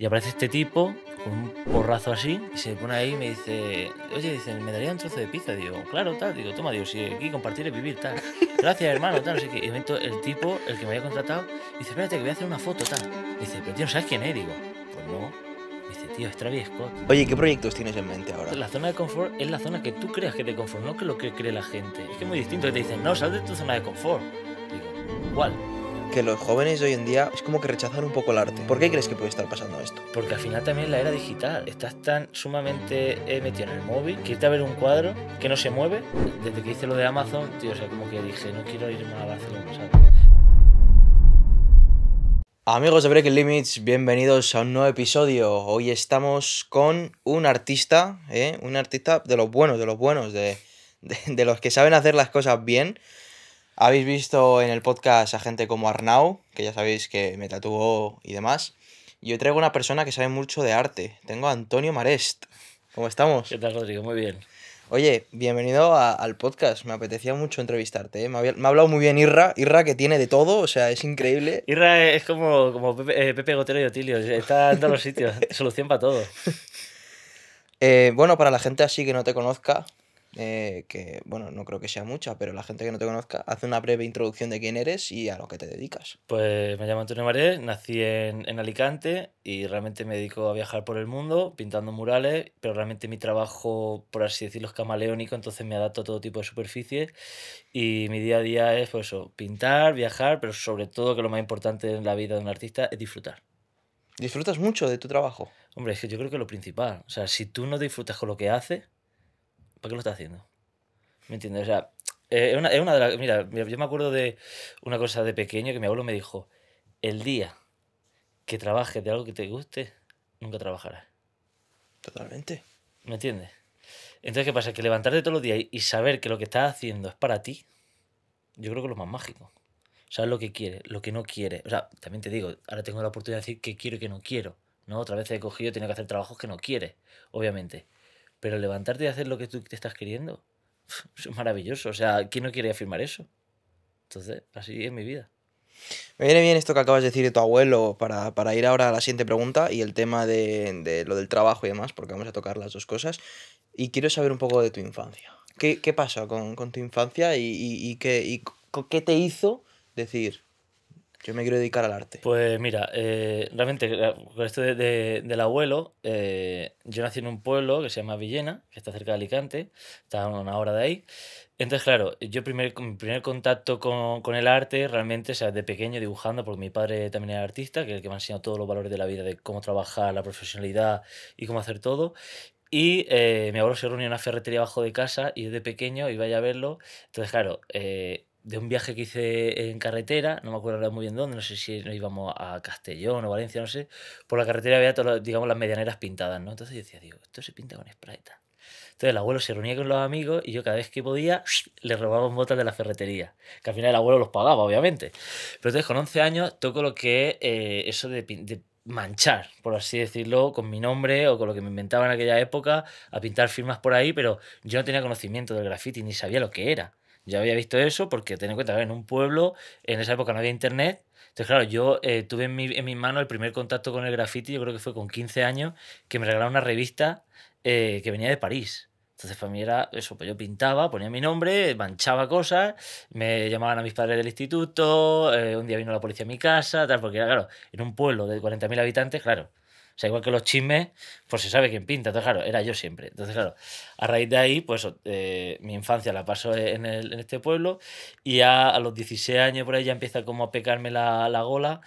Y aparece este tipo con un porrazo así y se pone ahí y me dice, oye, dice, me daría un trozo de pizza. Digo, claro, tal. Digo, toma, Dios, si aquí compartir es vivir, tal. Gracias, hermano, tal. No sé qué. Y el tipo, el que me había contratado, dice, espérate, que voy a hacer una foto, tal. Dice, pero tío, sabes quién es? Digo, pues no. Dice, tío, es Travis Oye, ¿qué proyectos tienes en mente ahora? La zona de confort es la zona que tú creas que te confort, no que lo que cree la gente. Es que es muy distinto que te dicen, no, sal de tu zona de confort. Digo, igual que los jóvenes hoy en día es como que rechazan un poco el arte. ¿Por qué crees que puede estar pasando esto? Porque al final también la era digital. Estás tan sumamente eh, metido en el móvil que ver un cuadro que no se mueve. Desde que hice lo de Amazon, tío, o sea, como que dije, no quiero ir más a Barcelona, Amigos de Breaking Limits, bienvenidos a un nuevo episodio. Hoy estamos con un artista, eh, un artista de los buenos, de los buenos, de, de los que saben hacer las cosas bien habéis visto en el podcast a gente como Arnau, que ya sabéis que me tatuó y demás. Y yo traigo una persona que sabe mucho de arte. Tengo a Antonio Marest. ¿Cómo estamos? ¿Qué tal, Rodrigo? Muy bien. Oye, bienvenido al podcast. Me apetecía mucho entrevistarte. ¿eh? Me, ha hablado muy bien Irra. Irra que tiene de todo, o sea, es increíble. Irra es como, como Pepe, eh, Gotero y Otilio. Está en todos los sitios. Solución para todo. Eh, bueno, para la gente así que no te conozca, eh, que bueno, no creo que sea mucha, pero la gente que no te conozca, hace una breve introducción de quién eres y a lo que te dedicas. Pues me llamo Antonio Maré, nací en, Alicante y realmente me dedico a viajar por el mundo pintando murales, pero realmente mi trabajo, por así decirlo, es camaleónico, entonces me adapto a todo tipo de superficies y mi día a día es pues, eso, pintar, viajar, pero sobre todo que lo más importante en la vida de un artista es disfrutar. ¿Disfrutas mucho de tu trabajo? Hombre, es que yo creo que lo principal, o sea, si tú no disfrutas con lo que haces, ¿para qué lo estás haciendo? ¿Me entiendes? O sea, eh, es una, de las... Mira, yo me acuerdo de una cosa de pequeño que mi abuelo me dijo, el día que trabajes de algo que te guste, nunca trabajarás. Totalmente. ¿Me entiendes? Entonces, ¿qué pasa? Que levantarte todos los días y saber que lo que estás haciendo es para ti, yo creo que es lo más mágico. Sabes lo que quieres, lo que no quieres. O sea, también te digo, ahora tengo la oportunidad de decir qué quiero y qué no quiero. ¿no? Otra vez he cogido, tiene que hacer trabajos que no quieres. obviamente. Pero levantarte y hacer lo que tú te estás queriendo, es maravilloso. O sea, ¿quién no quiere afirmar eso? Entonces, así es mi vida. Me viene bien esto que acabas de decir de tu abuelo para, para ir ahora a la siguiente pregunta y el tema de, de, lo del trabajo y demás, porque vamos a tocar las dos cosas. Y quiero saber un poco de tu infancia. ¿Qué, qué pasó con, con, tu infancia y, y, y qué, y qué te hizo decir, yo me quiero dedicar al arte. Pues mira, eh, realmente eh, con esto del abuelo, eh, yo nací en un pueblo que se llama Villena, que está cerca de Alicante, está a una hora de ahí. Entonces, claro, yo primer, mi primer contacto con, el arte realmente, o sea, de pequeño dibujando, porque mi padre también era artista, que es el que me ha enseñado todos los valores de la vida, de cómo trabajar, la profesionalidad y cómo hacer todo. Y mi abuelo se reunía en una ferretería abajo de casa y de pequeño iba a verlo. Entonces, claro, de un viaje que hice en carretera, no me acuerdo muy bien dónde, no sé si nos íbamos a Castellón o Valencia, no sé, por la carretera había todas, digamos, las medianeras pintadas, ¿no? Entonces yo decía, digo, esto se pinta con spray. Entonces el abuelo se reunía con los amigos y yo cada vez que podía le robaba botas de la ferretería, que al final el abuelo los pagaba, obviamente. Pero entonces con 11 años toco lo que es eh, eso de, de manchar, por así decirlo, con mi nombre o con lo que me inventaba en aquella época, a pintar firmas por ahí, pero yo no tenía conocimiento del graffiti ni sabía lo que era ya había visto eso porque ten en cuenta, que en un pueblo, en esa época no había internet. Entonces, claro, yo eh, tuve en mi, en mano el primer contacto con el graffiti, yo creo que fue con 15 años, que me regalaron una revista eh, que venía de París. Entonces para mí era eso, pues yo pintaba, ponía mi nombre, manchaba cosas, me llamaban a mis padres del instituto, eh, un día vino la policía a mi casa, tal, porque era, claro, en un pueblo de 40.000 habitantes, claro, sea, igual que los chismes, pues se sabe quién pinta. Entonces, claro, era yo siempre. Entonces, claro, a raíz de ahí, pues eh, mi infancia la paso en, el, en este pueblo y a, a los 16 años por ahí ya empieza como a pecarme la, la gola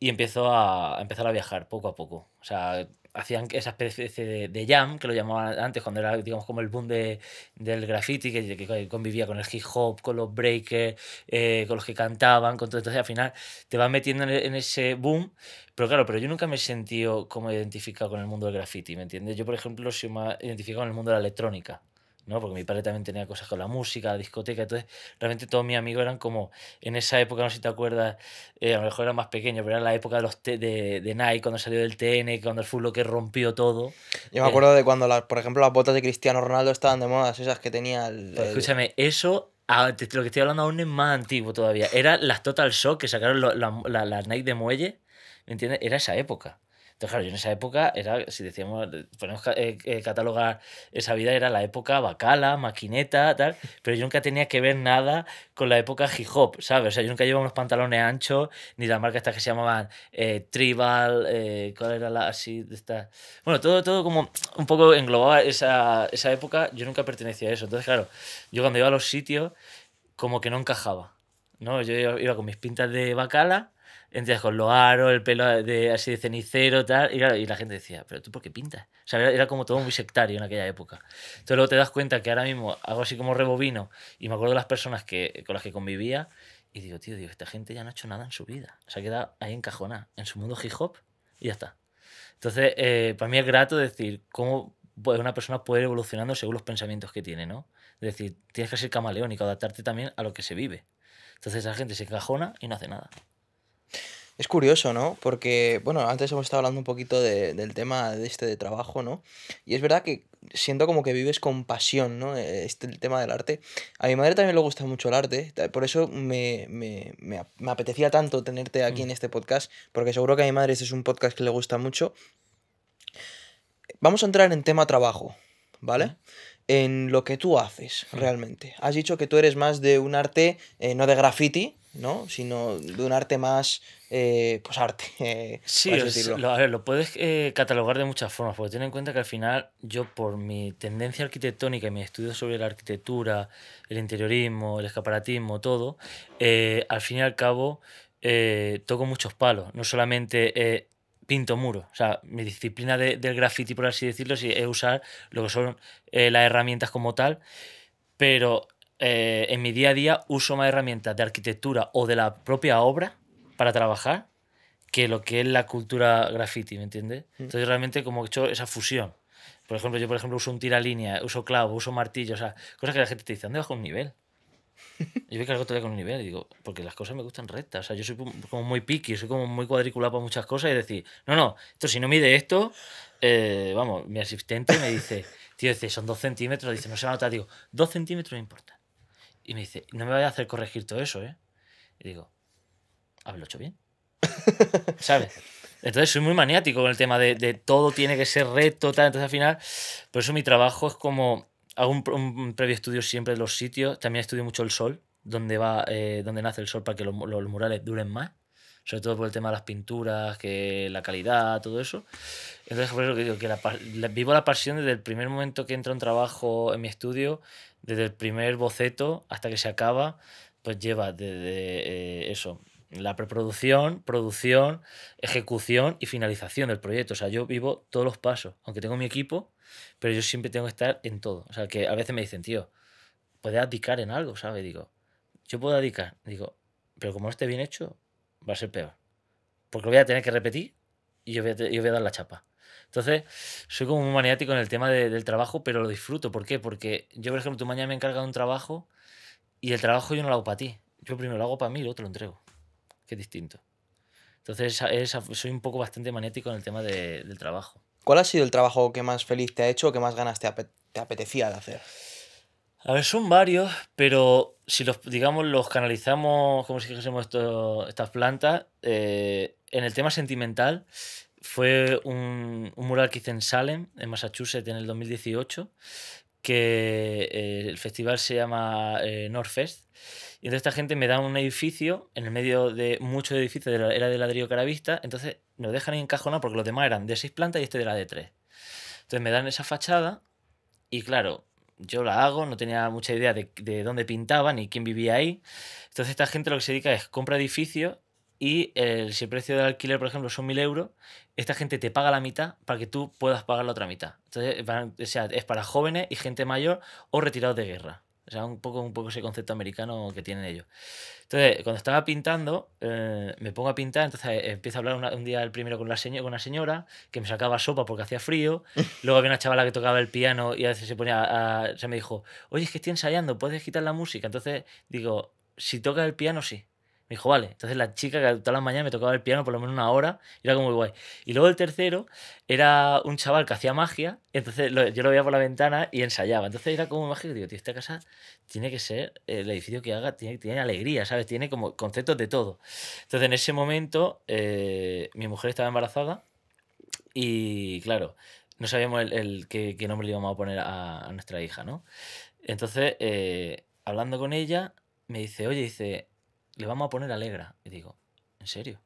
y empiezo a, a, empezar a viajar poco a poco. O sea, hacían esa especie de, jam, que lo llamaban antes, cuando era, digamos, como el boom de, del graffiti, que, convivía con el hip hop, con los breakers, eh, con los que cantaban, con todo. Entonces, al final, te vas metiendo en, ese boom. Pero claro, pero yo nunca me he sentido como identificado con el mundo del graffiti, ¿me entiendes? Yo, por ejemplo, soy más identificado con el mundo de la electrónica. ¿no? Porque mi padre también tenía cosas con la música, la discoteca, entonces realmente todos mis amigos eran como, en esa época, no sé si te acuerdas, eh, a lo mejor era más pequeño, pero era la época de, los de, Nike, cuando salió del TN, cuando el fútbol que rompió todo. Yo me eh, acuerdo de cuando, las, por ejemplo, las botas de Cristiano Ronaldo estaban de moda, esas que tenía el... Pues escúchame, eso lo que estoy hablando aún es más antiguo todavía. Era las Total Shock que sacaron las la, la Nike de muelle. ¿Me entiendes? Era esa época. Entonces, claro, yo en esa época era, si decíamos, podemos eh, eh, catalogar esa vida, era la época bacala, maquineta, tal, pero yo nunca tenía que ver nada con la época hip hop, ¿sabes? O sea, yo nunca llevaba unos pantalones anchos, ni la marca estas que se llamaban eh, Tribal, ¿cuál era la así? Esta... Bueno, todo, todo como un poco englobaba esa, esa época, yo nunca pertenecía a eso. Entonces, claro, yo cuando iba a los sitios, como que no encajaba. ¿no? Yo iba con mis pintas de bacala, entonces con lo aro el pelo de, así de cenicero, tal. Y claro, y la gente decía, ¿pero tú por qué pintas? O sea, era, como todo muy sectario en aquella época. Entonces luego te das cuenta que ahora mismo hago así como rebobino y me acuerdo de las personas que, con las que convivía y digo, tío, digo, esta gente ya no ha hecho nada en su vida. Se ha quedado ahí encajonada en su mundo hip hop y ya está. Entonces, eh, para mí es grato decir cómo pues, una persona puede ir evolucionando según los pensamientos que tiene, ¿no? Es decir, tienes que ser camaleónico, adaptarte también a lo que se vive. Entonces la gente se encajona y no hace nada. Es curioso, ¿no? Porque, bueno, antes hemos estado hablando un poquito de, del tema de este de trabajo, ¿no? Y es verdad que siento como que vives con pasión, ¿no? E, este el tema del arte. A mi madre también le gusta mucho el arte, por eso me, me, apetecía tanto tenerte aquí en mm. este podcast, porque seguro que a mi madre este es un podcast que le gusta mucho. Vamos a entrar en tema trabajo, ¿vale? en lo que tú haces mm. realmente. Has dicho que tú eres más de un arte, eh, no de graffiti, ¿no? Sino de un arte más, eh, pues arte. sí, lo, lo puedes eh, catalogar de muchas formas, porque ten en cuenta que al final yo por mi tendencia arquitectónica y mi estudio sobre la arquitectura, el interiorismo, el escaparatismo, todo, eh, al fin y al cabo toco muchos palos, no solamente pinto muros. O sea, mi disciplina del graffiti, por así decirlo, es usar lo que son las herramientas como tal, pero eh, en mi día a día uso más herramientas de arquitectura o de la propia obra para trabajar que lo que es la cultura graffiti, ¿me entiendes? Mm. Entonces realmente como he hecho esa fusión. Por ejemplo, yo por ejemplo uso un tiralínea, uso clavo, uso martillo, o sea, cosas que la gente te dice, ¿dónde bajo un nivel? Yo me cargo todavía con un nivel, y digo, porque las cosas me gustan rectas, o sea, yo soy como muy piqui, soy como muy cuadriculado para muchas cosas y decir, no, no, esto si no mide esto, eh, vamos, mi asistente me dice, tío, son dos centímetros, dice, no se va a notar, digo, dos centímetros no importa. Y me dice, no me vaya a hacer corregir todo eso, ¿eh? Y digo, hablo hecho bien. ¿Sabes? Entonces soy muy maniático con el tema de, todo tiene que ser recto, tal. Entonces al final, por eso mi trabajo es como, hago un, previo estudio siempre de los sitios. También estudio mucho el sol, donde, va, eh, donde nace el sol para que los, murales duren más sobre todo por el tema de las pinturas, que la calidad, todo eso. Entonces, por eso que digo, que vivo la pasión desde el primer momento que entro un trabajo en mi estudio, desde el primer boceto hasta que se acaba, pues lleva desde eh, eso, la preproducción, producción, ejecución y finalización del proyecto. O sea, yo vivo todos los pasos, aunque tengo mi equipo, pero yo siempre tengo que estar en todo. O sea, que a veces me dicen, tío, puedes abdicar en algo, ¿sabes? Digo, yo puedo abdicar. Digo, pero como no esté bien hecho, va a ser peor. Porque lo voy a tener que repetir y yo voy a dar la chapa. Entonces, soy como muy maniático en el tema del trabajo, pero lo disfruto. ¿Por qué? Porque yo, por ejemplo, tú mañana me encargas de un trabajo y el trabajo yo no lo hago para ti. Yo primero lo hago para mí y luego te lo entrego. Que es distinto. Entonces, soy un poco bastante maniático en el tema del trabajo. ¿Cuál ha sido el trabajo que más feliz te ha hecho o que más ganas te, apetecía de hacer? A ver, son varios, pero si los, digamos, los canalizamos, como si dijésemos estas plantas, eh, en el tema sentimental, fue un, mural que hice en Salem, en Massachusetts, en el 2018, que eh, el festival se llama eh, Northfest. Y entonces esta gente me da un edificio en el medio de muchos edificios era de ladrillo caravista. Entonces nos dejan encajonar porque los demás eran de seis plantas y este era de tres. Entonces me dan esa fachada y claro, yo la hago, no tenía mucha idea de, de dónde pintaba ni quién vivía ahí. Entonces esta gente lo que se dedica es compra edificios y el, eh, si el precio del alquiler, por ejemplo, son 1000 euros, esta gente te paga la mitad para que tú puedas pagar la otra mitad. Entonces, es para jóvenes y gente mayor o retirados de guerra. O sea, un poco, un poco ese concepto americano que tienen ellos. Entonces, cuando estaba pintando, eh, me pongo a pintar, entonces eh, empiezo a hablar un día el primero con, la con una señora que me sacaba sopa porque hacía frío. Luego había una chavala que tocaba el piano y a veces se ponía a, se me dijo, oye, es que estoy ensayando, ¿puedes quitar la música? Entonces digo, si toca el piano, sí. Me dijo, vale. Entonces la chica que todas las mañanas me tocaba el piano por lo menos una hora, era como muy guay. Y luego el tercero era un chaval que hacía magia, entonces yo lo veía por la ventana y ensayaba. Entonces era como mágico, digo, tío, esta casa tiene que ser, eh, el edificio que haga tiene, tiene alegría, ¿sabes? Tiene como conceptos de todo. Entonces en ese momento eh, mi mujer estaba embarazada y claro, no sabíamos el, qué, nombre le íbamos a poner a, nuestra hija, ¿no? Entonces, eh, hablando con ella, me dice, oye, dice, le vamos a poner Alegra. Y digo, ¿en serio?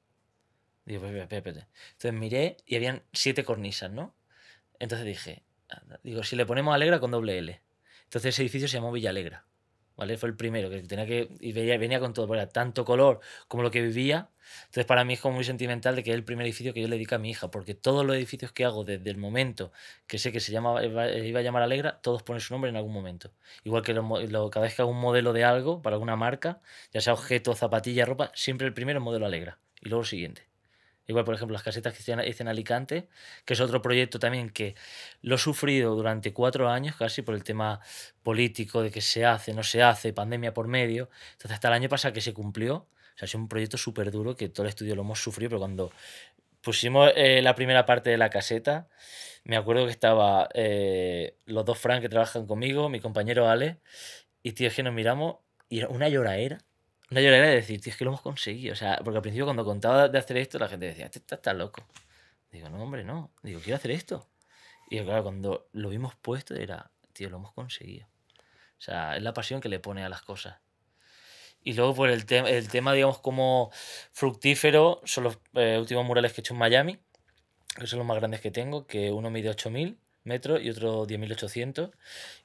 Digo, espérate, espérate. Entonces miré y habían siete cornisas, ¿no? Entonces dije, digo, si le ponemos Alegra con doble L. Entonces ese edificio se llamó Villa Alegra. Fue el primero que tenía que. Y venía, venía con todo, era tanto color como lo que vivía. Entonces, para mí es como muy sentimental de que es el primer edificio que yo le dedico a mi hija, porque todos los edificios que hago desde el momento que sé que se llamaba, iba a llamar Alegra, todos ponen su nombre en algún momento. Igual que lo, cada vez que hago un modelo de algo para alguna marca, ya sea objeto, zapatilla, ropa, siempre el primero es modelo Alegra y luego el siguiente. Igual, por ejemplo, las casetas que hice en Alicante, que es otro proyecto también que lo he sufrido durante cuatro años casi por el tema político de que se hace, no se hace, pandemia por medio. Entonces, hasta el año pasado que se cumplió, o sea, es un proyecto súper duro que todo el estudio lo hemos sufrido, pero cuando pusimos eh, la primera parte de la caseta, me acuerdo que estaba eh, los dos Fran que trabajan conmigo, mi compañero Ale, y tío, es que nos miramos y era una lloraera una llorera de decir, tío, es que lo hemos conseguido. O sea, porque al principio cuando contaba de hacer esto, la gente decía, este está, loco. Digo, no, hombre, no. Digo, quiero hacer esto. Y claro, cuando lo vimos puesto, era, tío, lo hemos conseguido. O sea, es la pasión que le pone a las cosas. Y luego, por pues, el, tema el tema, digamos, como fructífero, son los eh, últimos murales que he hecho en Miami, que son los más grandes que tengo, que uno mide 8000 metros y otro 10.800.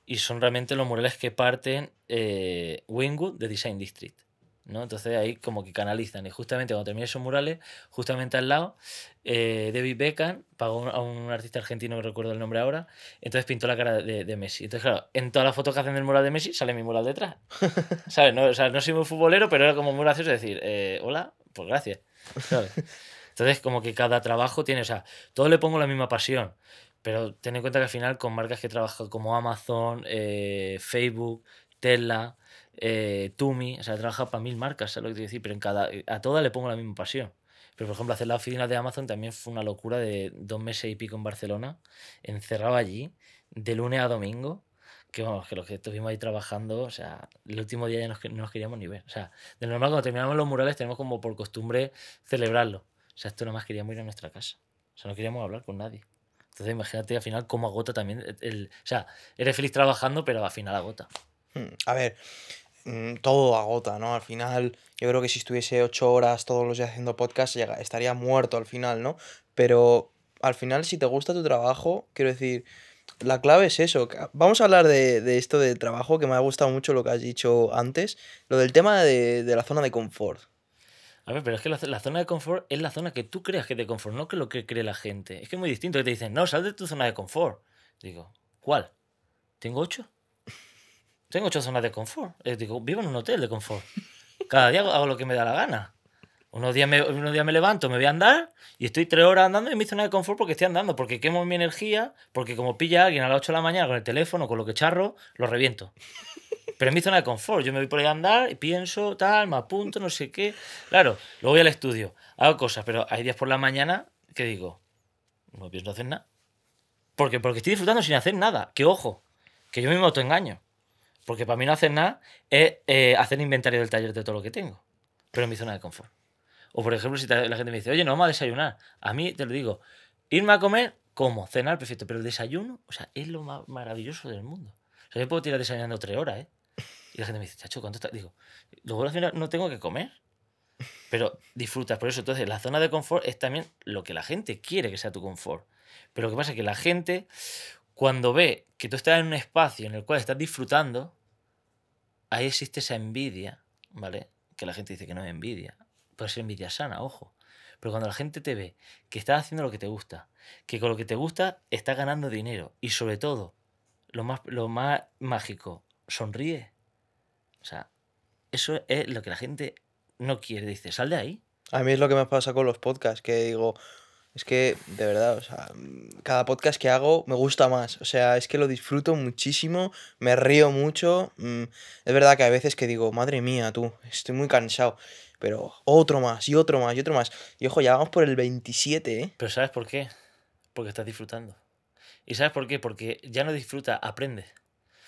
Y son realmente los murales que parten eh, Wingwood de Design District. Entonces ahí como que canalizan. Y justamente cuando terminé esos murales, justamente al lado, eh, David Beckham pagó a un artista argentino, que recuerdo el nombre ahora, entonces pintó la cara de, Messi. Entonces, claro, en todas las fotos que hacen del mural de Messi sale mi mural detrás. ¿Sabes? No, soy muy futbolero, pero era como muy gracioso decir, eh, hola, pues gracias. Entonces, como que cada trabajo tiene, o sea, todo le pongo la misma pasión. Pero ten en cuenta que al final con marcas que trabajan como Amazon, eh, Facebook, Tesla, eh, Tumi, o sea, trabaja para mil marcas, ¿sabes lo que te decir? Pero en cada, eh, a todas le pongo la misma pasión. Pero, por ejemplo, hacer la oficina de Amazon también fue una locura de dos meses y pico en Barcelona, encerrado allí, de lunes a domingo, que vamos, que los que estuvimos ahí trabajando, o sea, el último día ya no nos queríamos ni ver. O sea, de normal cuando terminamos los murales tenemos como por costumbre celebrarlo. O sea, esto nomás queríamos ir a nuestra casa. O sea, no queríamos hablar con nadie. Entonces imagínate al final cómo agota también el... O sea, eres feliz trabajando, pero al final agota. A ver, mm, todo agota, ¿no? Al final, yo creo que si estuviese ocho horas todos los días haciendo podcast, estaría muerto al final, ¿no? Pero al final, si te gusta tu trabajo, quiero decir, la clave es eso. Vamos a hablar de, esto de trabajo, que me ha gustado mucho lo que has dicho antes, lo del tema de, la zona de confort. A ver, pero es que la, zona de confort es la zona que tú creas que te confort, no que lo que cree la gente. Es que es muy distinto. Que te dicen, no, sal de tu zona de confort. Digo, ¿cuál? ¿Tengo ocho? Tengo ocho zonas de confort. Eh, digo, vivo en un hotel de confort. Cada día hago lo que me da la gana. Unos días, me, unos me levanto, me voy a andar y estoy tres horas andando y mi zona de confort porque estoy andando, porque quemo mi energía, porque como pilla a alguien a las 8 de la mañana con el teléfono, con lo que charro, lo reviento. Pero en mi zona de confort. Yo me voy por ahí a andar y pienso, tal, me apunto, no sé qué. Claro, luego voy al estudio, hago cosas, pero hay días por la mañana que digo, no pienso hacer nada. Porque, porque estoy disfrutando sin hacer nada. Que ojo, que yo mismo autoengaño. Porque para mí no hacer nada es eh, hacer inventario del taller de todo lo que tengo. Pero en mi zona de confort. O por ejemplo, si la gente me dice, oye, no vamos a desayunar. A mí te lo digo, irme a comer, como, cenar, perfecto. Pero el desayuno, o sea, es lo más maravilloso del mundo. O sea, yo puedo tirar desayunando tres horas, ¿eh? Y la gente me dice, chacho, ¿cuánto estás? Digo, luego al final no tengo que comer. Pero disfrutas. Por eso, entonces, la zona de confort es también lo que la gente quiere que sea tu confort. Pero lo que pasa es que la gente, cuando ve que tú estás en un espacio en el cual estás disfrutando, ahí existe esa envidia, ¿vale? Que la gente dice que no es envidia. Puede ser envidia sana, ojo. Pero cuando la gente te ve que estás haciendo lo que te gusta, que con lo que te gusta estás ganando dinero y sobre todo, lo más, lo más mágico, sonríe. O sea, eso es lo que la gente no quiere. Dice, sal de ahí. A mí es lo que me pasa con los podcasts, que digo, es que, de verdad, o sea, cada podcast que hago me gusta más. O sea, es que lo disfruto muchísimo, me río mucho. Mm, es verdad que hay veces que digo, madre mía, tú, estoy muy cansado. Pero otro más, y otro más, y otro más. Y ojo, ya vamos por el 27, ¿eh? Pero ¿sabes por qué? Porque estás disfrutando. ¿Y sabes por qué? Porque ya no disfruta, aprende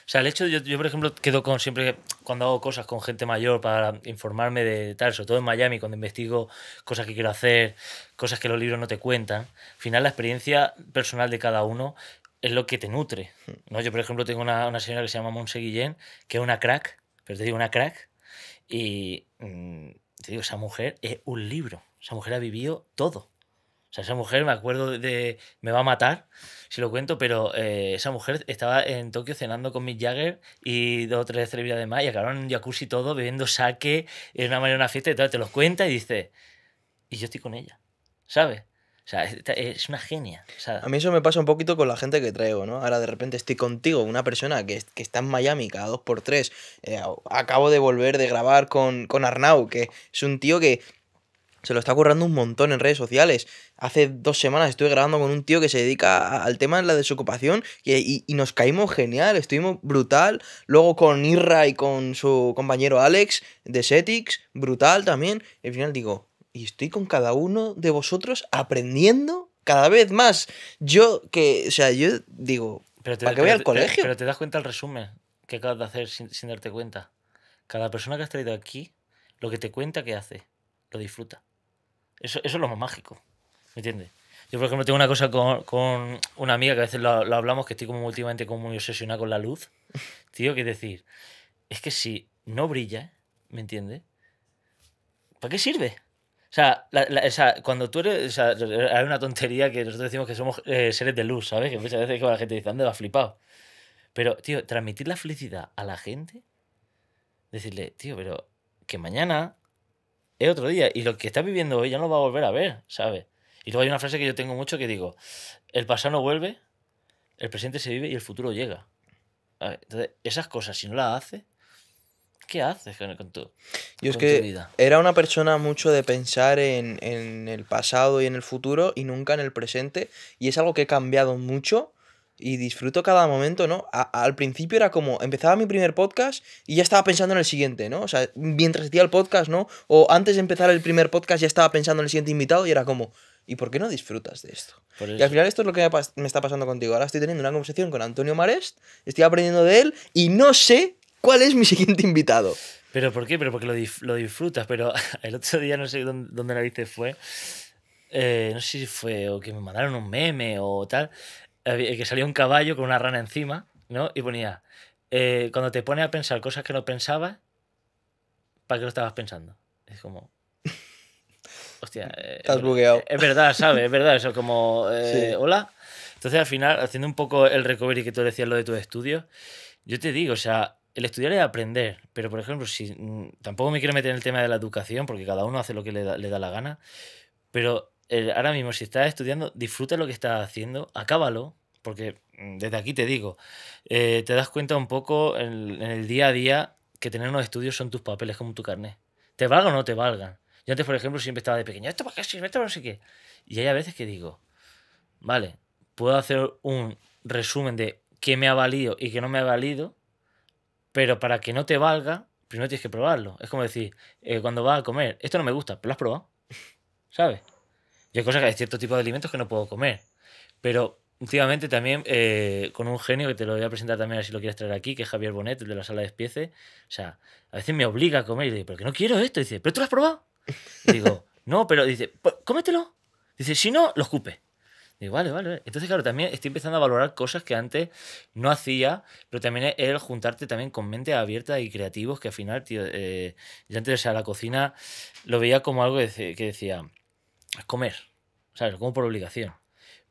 sea, el hecho yo, por ejemplo, quedo con siempre cuando hago cosas con gente mayor para informarme de tal, sobre todo en Miami, cuando investigo cosas que quiero hacer, cosas que los libros no te cuentan. Al final, la experiencia personal de cada uno es lo que te nutre. ¿no? Yo, por ejemplo, tengo una, señora que se llama Monse Guillén, que es una crack, pero te digo, una crack, y mm, te digo, esa mujer es un libro. Esa mujer ha vivido todo. O sea, esa mujer, me acuerdo de, me va a matar si lo cuento, pero eh, esa mujer estaba en Tokio cenando con Mick Jagger y dos o tres celebridades más y acabaron en un jacuzzi todo, bebiendo sake, en una manera una fiesta y tal. Te los cuenta y dice, y yo estoy con ella, ¿sabes? O sea, es una genia. a mí eso me pasa un poquito con la gente que traigo, ¿no? Ahora de repente estoy contigo, una persona que, que está en Miami cada dos por tres. Eh, acabo de volver de grabar con, con Arnau, que es un tío que se lo está currando un montón en redes sociales. Hace dos semanas estuve grabando con un tío que se dedica al tema de la desocupación y, nos caímos genial, estuvimos brutal. Luego con Irra y con su compañero Alex de Setix, brutal también. Y al final digo, y estoy con cada uno de vosotros aprendiendo cada vez más. Yo que, o sea, yo digo, pero te, ¿para qué voy al colegio? Pero, te das cuenta el resumen que acabas de hacer sin, sin darte cuenta. Cada persona que has traído aquí, lo que te cuenta que hace, lo disfruta. Eso, es lo más mágico, ¿me entiendes? Yo, por ejemplo, tengo una cosa con, con una amiga que a veces lo, hablamos, que estoy como últimamente como muy obsesionada con la luz. Tío, que decir, es que si no brilla, ¿me entiendes? ¿Para qué sirve? O sea, cuando tú eres. hay una tontería que nosotros decimos que somos eh, seres de luz, ¿sabes? Que muchas veces la gente dice, anda, va flipado. Pero, tío, transmitir la felicidad a la gente, decirle, tío, pero que mañana es otro día. Y lo que está viviendo hoy ya no lo va a volver a ver, ¿sabes? Y luego hay una frase que yo tengo mucho que digo, el pasado no vuelve, el presente se vive y el futuro llega. entonces, esas cosas, si no las hace, ¿qué haces con, con Yo es que era una persona mucho de pensar en, en, el pasado y en el futuro y nunca en el presente. Y es algo que he cambiado mucho y disfruto cada momento, ¿no? al principio era como, empezaba mi primer podcast y ya estaba pensando en el siguiente, ¿no? O sea, mientras hacía el podcast, ¿no? O antes de empezar el primer podcast ya estaba pensando en el siguiente invitado y era como, ¿y por qué no disfrutas de esto? Y al final esto es lo que me, está pasando contigo. Ahora estoy teniendo una conversación con Antonio Marest, estoy aprendiendo de él y no sé cuál es mi siguiente invitado. ¿Pero por qué? Pero porque lo, disfrutas, pero el otro día no sé dónde, la viste fue. Eh, no sé si fue o que me mandaron un meme o tal, que salía un caballo con una rana encima, ¿no? Y ponía, eh, cuando te pones a pensar cosas que no pensabas, ¿para qué lo estabas pensando? Es como... Hostia, eh, estás bugueado. Es verdad, ¿sabes? Es verdad, eso como... Eh, hola. Entonces, al final, haciendo un poco el recovery que tú decías, lo de tus estudios, yo te digo, o sea, el estudiar es aprender, pero por ejemplo, si mm, tampoco me quiero meter en el tema de la educación, porque cada uno hace lo que le da, la gana, pero ahora mismo, si estás estudiando, disfruta lo que estás haciendo, acábalo, porque mm, desde aquí te digo, eh, te das cuenta un poco en, el día a día que tener unos estudios son tus papeles, como tu carnet. Te valga o no te valgan. Yo antes, por ejemplo, siempre estaba de pequeño, ¿esto para qué sirve? ¿Esto para no sé qué? Y hay a veces que digo, vale, puedo hacer un resumen de qué me ha valido y qué no me ha valido, pero para que no te valga, primero tienes que probarlo. Es como decir, eh, cuando vas a comer, esto no me gusta, pero lo has probado, ¿sabes? Y hay cosas que hay cierto tipo de alimentos que no puedo comer, pero Últimamente también eh, con un genio que te lo voy a presentar también, si lo quieres traer aquí, que es Javier Bonet, de la sala de espieces O sea, a veces me obliga a comer y le digo, pero que no quiero esto. dice, ¿pero tú lo has probado? Y digo, no, pero dice, pues, cómetelo. Dice, si no, lo escupe. Y digo, vale, vale. Entonces, claro, también estoy empezando a valorar cosas que antes no hacía, pero también el juntarte también con mente abierta y creativos, que al final, tío, eh, yo antes de o sea, la cocina lo veía como algo que decía, es comer, ¿sabes? Como por obligación.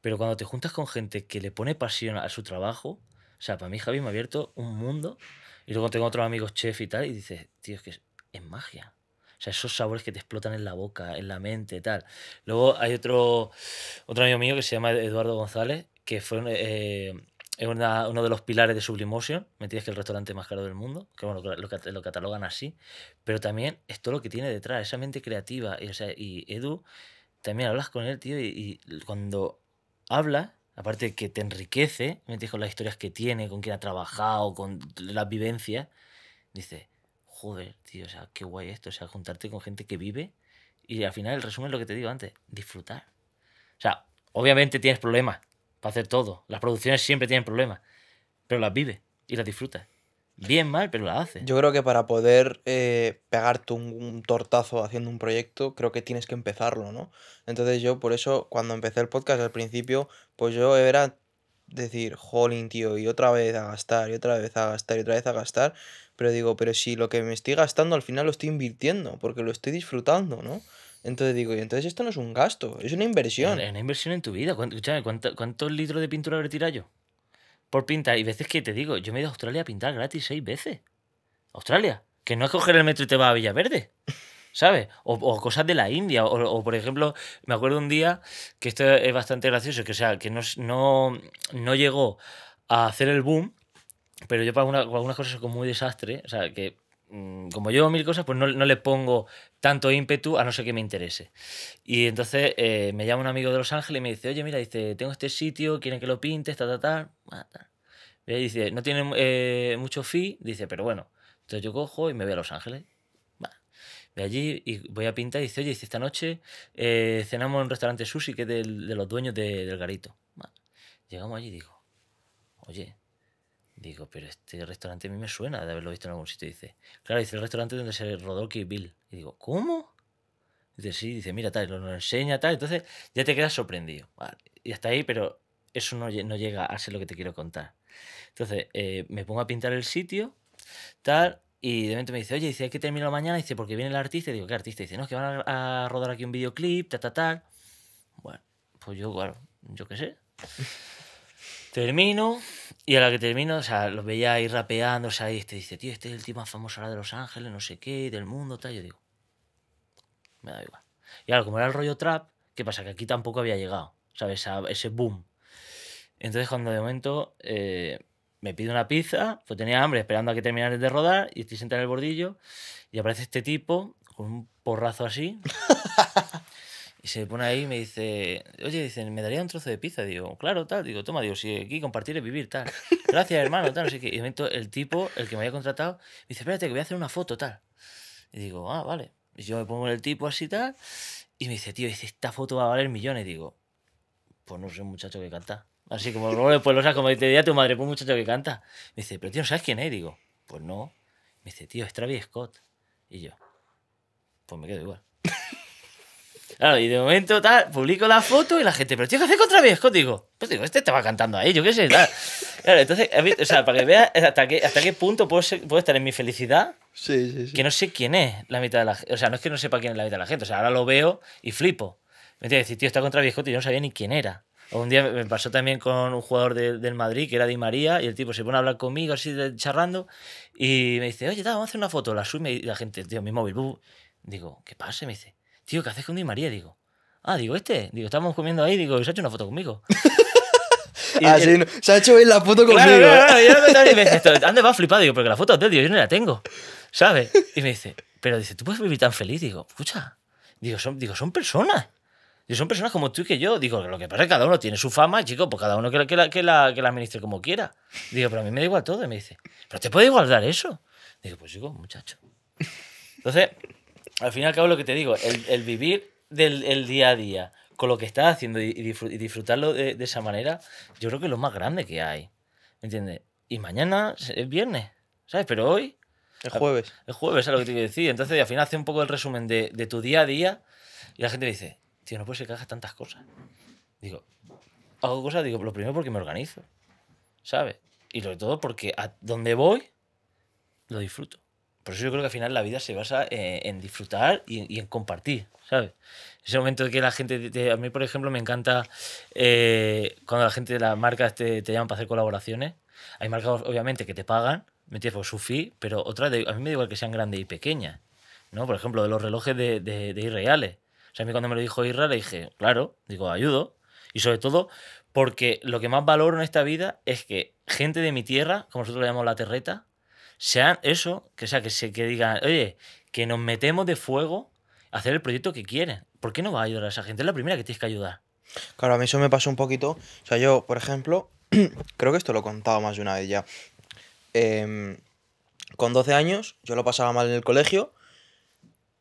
Pero cuando te juntas con gente que le pone pasión a su trabajo, o sea, para mí Javi me ha abierto un mundo. Y luego tengo otros amigos chef y tal, y dices, tío, es que es, magia. O sea, esos sabores que te explotan en la boca, en la mente, tal. Luego hay otro, otro amigo mío que se llama Eduardo González, que fue eh, uno de los pilares de Sublimotion. Me tienes que el restaurante más caro del mundo, que bueno, lo, catalogan así. Pero también es todo lo que tiene detrás, esa mente creativa. Y, Edu, también hablas con él, tío, y cuando habla, aparte de que te enriquece, me dijo las historias que tiene, con quién ha trabajado, con las vivencias, dice, joder, tío, o sea, qué guay esto, o sea, juntarte con gente que vive y al final el resumen es lo que te digo antes, disfrutar. O sea, obviamente tienes problemas para hacer todo, las producciones siempre tienen problemas, pero las vive y las disfrutas bien mal, pero la hace. Yo creo que para poder eh, pegarte un, tortazo haciendo un proyecto, creo que tienes que empezarlo, ¿no? Entonces yo, por eso, cuando empecé el podcast al principio, pues yo era decir, jolín, tío, y otra vez a gastar, y otra vez a gastar, y otra vez a gastar. Pero digo, pero si lo que me estoy gastando al final lo estoy invirtiendo, porque lo estoy disfrutando, ¿no? Entonces digo, y entonces esto no es un gasto, es una inversión. Es una inversión en tu vida. ¿cuántos, litros de pintura habré yo? por pintar. Y veces que te digo, yo me he ido a Australia a pintar gratis seis veces. Australia. Que no es coger el metro y te va a Villaverde. ¿Sabes? O, o, cosas de la India. O, por ejemplo, me acuerdo un día que esto es bastante gracioso, que sea, que no, no, llegó a hacer el boom, pero yo para, algunas cosas como muy desastre. O sea, que Mm, como llevo mil cosas, pues no, le pongo tanto ímpetu a no sé qué me interese. Y entonces eh, me llama un amigo de Los Ángeles y me dice, oye, mira, dice, tengo este sitio, quieren que lo pinte ta, ta, ta. Y dice, no tiene eh, mucho fee, dice, pero bueno. Entonces yo cojo y me voy a Los Ángeles. Voy allí y voy a pintar y dice, oye, dice, esta noche eh, cenamos en un restaurante sushi que es de los dueños del garito. Llegamos allí y digo, oye, Digo, pero este restaurante a mí me suena de haberlo visto en algún sitio. Dice, claro, dice el restaurante donde se rodó Kill Bill. Y digo, ¿cómo? Dice, sí, dice, mira, tal, lo, lo enseña, tal. Entonces ya te quedas sorprendido. y hasta ahí, pero eso no, llega a ser lo que te quiero contar. Entonces eh, me pongo a pintar el sitio, tal. Y de repente me dice, oye, dice, hay que terminar mañana. Dice, porque viene el artista. Y digo, ¿qué artista? Dice, no, es que van a, rodar aquí un videoclip, tal, tal, tal. Bueno, pues yo, bueno, yo qué sé. Termino, y a la que termino, o sea, los veía ahí rapeando, o y este dice, tío, este es el tío más famoso ahora de Los Ángeles, no sé qué, del mundo, tal. Yo digo, me da igual. Y ahora, como era el rollo trap, ¿qué pasa? Que aquí tampoco había llegado, ¿sabes? A ese boom. Entonces, cuando de momento eh, me pide una pizza, pues tenía hambre esperando a que terminara de rodar, y estoy sentado en el bordillo, y aparece este tipo con un porrazo así. Y se pone ahí y me dice, oye, dicen, ¿me daría un trozo de pizza? Digo, claro, tal. Digo, toma, digo, si aquí compartir es vivir, tal. Gracias, hermano, tal. Así que y el tipo, el que me había contratado, me dice, espérate, que voy a hacer una foto, tal. Y digo, ah, vale. Y yo me pongo el tipo así, tal. Y me dice, tío, dice, esta foto va a valer millones. Digo, pues no soy un muchacho que canta. Así como luego pues lo como te diría tu madre, pues un muchacho que canta. Me dice, pero tío, sabes quién es? Digo, pues no. Me dice, tío, es Travis Scott. Y yo, pues me quedo igual y de momento tal, publico la foto y la gente, pero tío, ¿qué hace contra Viesco? Digo, pues digo, este estaba cantando ahí, yo qué sé, tal. Claro, entonces, o sea, para que veas hasta qué, hasta qué punto puedo, estar en mi felicidad. Que no sé quién es la mitad de la gente. O sea, no es que no sepa quién es la mitad de la gente. O sea, ahora lo veo y flipo. Me entiendes, tío, está contra Viesco y yo no sabía ni quién era. un día me pasó también con un jugador del Madrid que era Di María y el tipo se pone a hablar conmigo así de, charrando y me dice, oye, vamos a hacer una foto. La sube y la gente, tío, mi móvil. Digo, ¿qué pasa? Me dice, tío, ¿qué haces con Di María? Digo, ah, digo, este, digo, estábamos comiendo ahí, digo, se ha hecho una foto conmigo. ah, sí, se ha hecho la foto conmigo. Claro, claro, yo no me va flipado, digo, porque la foto de digo, yo no la tengo, ¿sabes? Y me dice, pero dice, ¿tú puedes vivir tan feliz? Digo, escucha, digo, son, digo, son personas. Digo, son personas como tú y que yo. Digo, lo que pasa es que cada uno tiene su fama, chico, pues cada uno que la, que la, administre como quiera. Digo, pero a mí me da igual todo. Y me dice, ¿pero te puede igual dar eso? Digo, pues chico, muchacho. Entonces, al final y cabo lo que te digo, el, vivir del día a día con lo que estás haciendo y, disfrutarlo de, esa manera, yo creo que es lo más grande que hay. ¿Me entiendes? Y mañana es viernes, ¿sabes? Pero hoy... Es jueves. Es jueves, es lo que te quiero decir. Entonces, al final hace un poco el resumen de, tu día a día y la gente dice, tío, no puede que hagas tantas cosas. Digo, hago cosas, digo, lo primero porque me organizo, ¿sabes? Y sobre todo porque a donde voy, lo disfruto. Por eso yo creo que al final la vida se basa eh, en, disfrutar y, en compartir, ¿sabes? Ese momento de que la gente, a mí por ejemplo me encanta eh, cuando la gente de las marcas te, te llaman para hacer colaboraciones. Hay marcas obviamente que te pagan, me por su fee, pero otras, a mí me da igual que sean grandes y pequeñas, ¿no? Por ejemplo, de los relojes de, de, irreales. O sea, a mí cuando me lo dijo Irra le dije, claro, digo, ayudo. Y sobre todo porque lo que más valoro en esta vida es que gente de mi tierra, como nosotros le llamamos la terreta, sea eso, que sea que, se, que digan, oye, que nos metemos de fuego a hacer el proyecto que quieren. ¿Por qué no va a ayudar a esa gente? Es la primera que tienes que ayudar. Claro, a mí eso me pasó un poquito. O sea, yo, por ejemplo, creo que esto lo he contado más de una vez ya. Em, con 12 años, yo lo pasaba mal en el colegio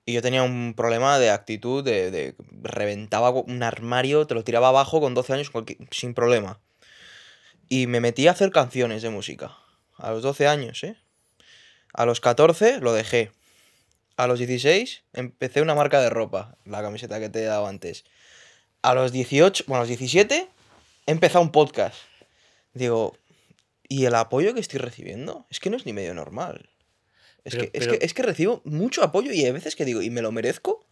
y yo tenía un problema de actitud, de, de reventaba un armario, te lo tiraba abajo con 12 años sin problema. Y me metí a hacer canciones de música. A los 12 años, ¿eh? A los 14 lo dejé. A los 16 empecé una marca de ropa, la camiseta que te he dado antes. A los 18, bueno, a los 17 he un podcast. Digo, y el apoyo que estoy recibiendo es que no es ni medio normal. Es, que, es, que, es que recibo mucho apoyo y hay veces que digo, ¿y me lo merezco?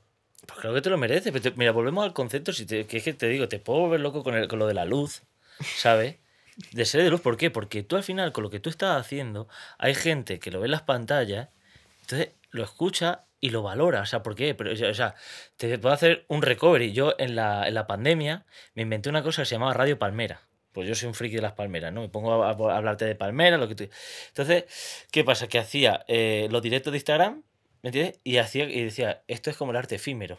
Pues creo que te lo mereces. mira, volvemos al concepto, si te, es que te digo, te puedo volver loco con, el, con lo de la luz, ¿sabes? de ser de luz, ¿por qué? Porque tú al final, con lo que tú estás haciendo, hay gente que lo ve en las pantallas, entonces lo escucha y lo valora. O sea, ¿por qué? Pero, o sea, te puedo hacer un recovery. Yo en la, en la pandemia me inventé una cosa que se llamaba Radio Palmera pues yo soy un friki de las palmeras, ¿no? Me pongo a, hablarte de palmeras, lo que tú... Entonces, ¿qué pasa? Que hacía eh, los directos de Instagram, ¿me entiendes? Y, hacía, y decía, esto es como el arte efímero.